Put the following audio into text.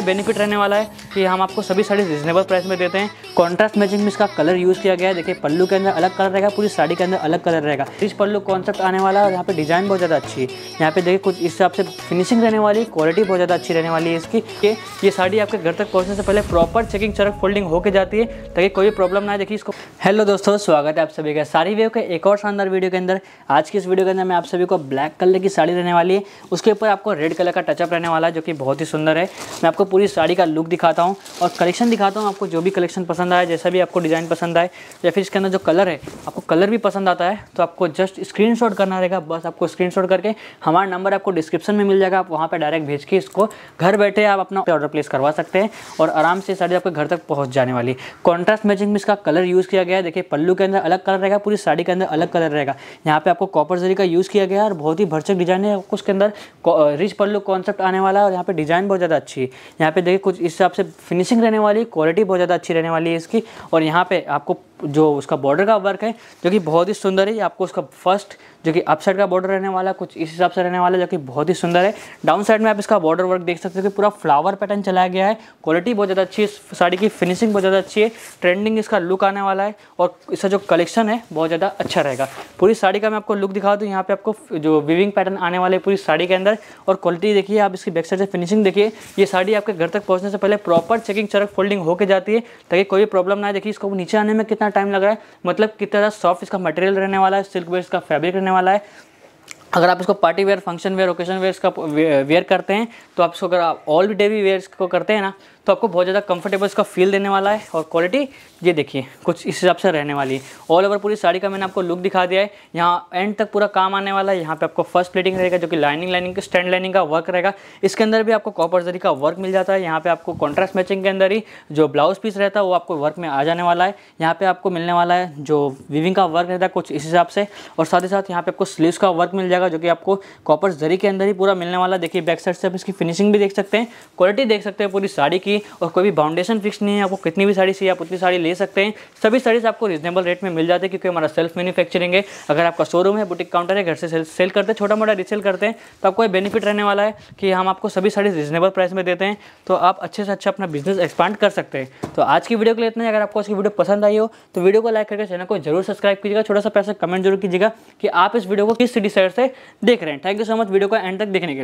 benefit रहने वाला है कि तो हम आपको सभी साड़ी रिजनेबल प्राइस में देते हैं कॉन्ट्रास्ट मैचिंग में इसका कलर यूज़ किया गया है देखिए पल्लू के अंदर अलग कलर रहेगा पूरी साड़ी के अंदर अलग कलर रहेगा इस पल्लू कॉन्सेप्ट आने वाला है यहाँ पे डिज़ाइन बहुत ज़्यादा अच्छी है यहाँ पे देखिए कुछ इस हिसाब से फिनिशिंग रहने वाली क्वालिटी बहुत ज़्यादा अच्छी रहने वाली है इसकी कि ये साड़ी आपके घर तक पहुँचने से पहले प्रॉपर चेकिंग चरक फोल्डिंग होकर जाती है ताकि कोई प्रॉब्लम ना देखिए इसको हेलो दोस्तों स्वागत है आप सभी का साड़ी वे के एक और शानदार वीडियो के अंदर आज की इस वीडियो के अंदर मैं आप सभी को ब्लैक कलर की साड़ी रहने वाली है उसके ऊपर आपको रेड कलर का टचअप रहने वाला है जो कि बहुत ही सुंदर है मैं आपको आपको पूरी साड़ी का लुक दिखाता हूँ और कलेक्शन दिखाता हूँ आपको जो भी कलेक्शन पसंद आए जैसा भी आपको डिज़ाइन पसंद आए या फिर इसके अंदर जो कलर है आपको कलर भी पसंद आता है तो आपको जस्ट स्क्रीन करना रहेगा बस आपको स्क्रीन करके हमारा नंबर आपको डिस्क्रिप्शन में मिल जाएगा आप वहाँ पर डायरेक्ट भेज के इसको घर बैठे आप अपना ऑर्डर प्लेस करवा सकते हैं और आराम से साड़ी आपके घर तक पहुँच जाने वाली कॉन्ट्रास्ट मैचिंग में इसका कलर यूज़ किया गया है देखिए पल्लू के अंदर अलग कलर रहेगा पूरी साड़ी के अंदर अलग कलर रहेगा यहाँ पे आपको कॉपर जरी का यूज़ किया गया है और बहुत ही भरचक डिजाइन है आपको उसके अंदर रिच पल्लू कॉन्सेप्ट आने वाला है और यहाँ पे डिज़ाइन बहुत ज़्यादा अच्छी है यहाँ पे देखिए कुछ इस हिसाब से फिनिशिंग रहने वाली क्वालिटी बहुत ज़्यादा अच्छी रहने वाली है इसकी और यहाँ पे आपको जो उसका बॉर्डर का वर्क है जो कि बहुत ही सुंदर है आपको उसका फर्स्ट जो कि अपसाइड का बॉर्डर रहने वाला कुछ इस हिसाब से रहने वाला जो कि बहुत ही सुंदर है डाउन साइड में आप इसका बॉर्डर वर्क देख सकते हो कि पूरा फ्लावर पैटर्न चलाया गया है क्वालिटी बहुत ज़्यादा अच्छी है साड़ी की फिनिशिंग बहुत ज़्यादा अच्छी है ट्रेंडिंग इसका लुक आने वाला है और इसका जो कलेक्शन है बहुत ज़्यादा अच्छा रहेगा पूरी साड़ी का मैं आपको लुक दिखा दूँ यहाँ पर आपको जो विविंग पैटर्न आने वाले पूरी साड़ी के अंदर और क्वालिटी देखिए आप इसकी बैक साइड से फिनिशिंग देखिए ये साड़ी आपके घर तक पहुँचने से पहले प्रॉपर चेकिंग चरक फोल्डिंग होकर जाती है ताकि कोई प्रॉब्लम ना देखिए इसको नीचे आने में कितना टाइम लग रहा है मतलब कितना ज़्यादा सॉफ्ट इसका मटेरियल रहने वाला है सिल्क वेयर इसका फैब्रिक रहने वाला है अगर आप इसको party wear function wear occasion wear इसका वेयर करते हैं तो आप इसको अगर आप ऑल डे भी वेयर इसको करते हैं ना तो आपको बहुत ज़्यादा कंफर्टेबल इसका फील देने वाला है और क्वालिटी ये देखिए कुछ इस हिसाब से रहने वाली है ऑल ओवर पूरी साड़ी का मैंने आपको लुक दिखा दिया है यहाँ एंड तक पूरा काम आने वाला है यहाँ पे आपको फर्स्ट प्लेटिंग रहेगा जो कि लाइनिंग लाइनिंग स्टैंड लाइनिंग का वर्क रहेगा इसके अंदर भी आपको कॉपर जरी का वर्क मिल जाता है यहाँ पे आपको कॉन्ट्रास्ट मैचिंग के अंदर ही जो ब्लाउज पीस रहता है वो आपको वर्क में आ जाने वाला है यहाँ पर आपको मिलने वाला है जो विविंग का वर्क रहता है कुछ इस हिसाब से और साथ ही साथ यहाँ पे आपको स्लीवस का वर्क मिल जाएगा जो कि आपको कॉपर जरी के अंदर ही पूरा मिलने वाला है देखिए बैक साइड से आप इसकी फिनिशिंग भी देख सकते हैं क्वालिटी देख सकते हैं पूरी साड़ी की की और कोई भी बाउंडेशन फिक्स नहीं है आपको कितनी भी साड़ी चाहिए आप उतनी साड़ी ले सकते हैं सभी साड़ीज़ आपको रीजनेबल रेट में मिल जाती है क्योंकि हमारा सेल्फ मैन्युफैक्चरिंग है अगर आपका शोरूम है बुटीक काउंटर है घर से सेल, करते हैं छोटा मोटा रीसेल करते हैं तो आपको एक बेनिफिट रहने वाला है कि हम आपको सभी साड़ी रीजनेबल प्राइस में देते हैं तो आप अच्छे से अच्छा अपना बिजनेस एक्सपांड कर सकते हैं तो आज की वीडियो के लिए इतना अगर आपको उसकी वीडियो पसंद आई हो तो वीडियो को लाइक करके चैनल को जरूर सब्सक्राइब कीजिएगा छोटा सा पैसा कमेंट जरूर कीजिएगा कि आप इस वीडियो को किस सिटी साइड से देख रहे हैं thank you so much video को एंड तक देखने के लिए